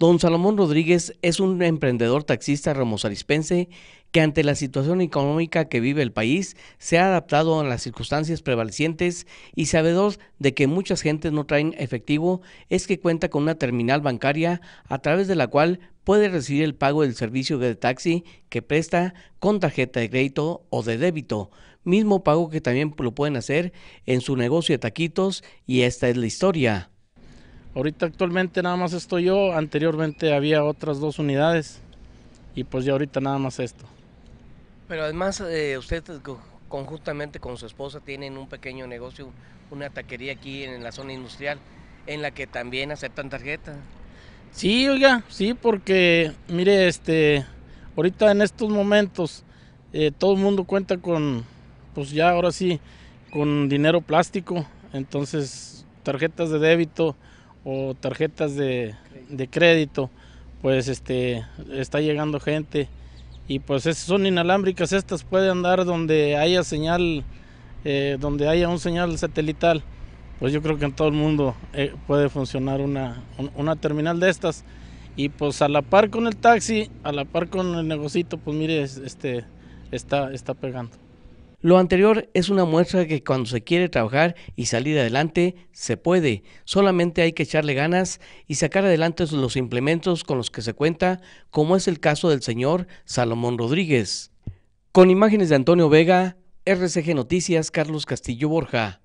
Don Salomón Rodríguez es un emprendedor taxista remosarispense que ante la situación económica que vive el país se ha adaptado a las circunstancias prevalecientes y sabedor de que muchas gentes no traen efectivo es que cuenta con una terminal bancaria a través de la cual puede recibir el pago del servicio de taxi que presta con tarjeta de crédito o de débito, mismo pago que también lo pueden hacer en su negocio de taquitos y esta es la historia. Ahorita actualmente nada más estoy yo, anteriormente había otras dos unidades y pues ya ahorita nada más esto. Pero además eh, usted conjuntamente con su esposa tienen un pequeño negocio, una taquería aquí en la zona industrial, en la que también aceptan tarjetas. Sí, oiga, sí, porque mire, este, ahorita en estos momentos eh, todo el mundo cuenta con, pues ya ahora sí, con dinero plástico, entonces tarjetas de débito o tarjetas de, crédito, pues este, está llegando gente y pues son inalámbricas, estas pueden andar donde haya señal, eh, donde haya un señal satelital, pues yo creo que en todo el mundo eh, puede funcionar una, una terminal de estas y pues a la par con el taxi, a la par con el negocito, pues mire, este, está, está pegando. Lo anterior es una muestra de que cuando se quiere trabajar y salir adelante, se puede. Solamente hay que echarle ganas y sacar adelante los implementos con los que se cuenta, como es el caso del señor Salomón Rodríguez. Con imágenes de Antonio Vega, RCG Noticias, Carlos Castillo Borja.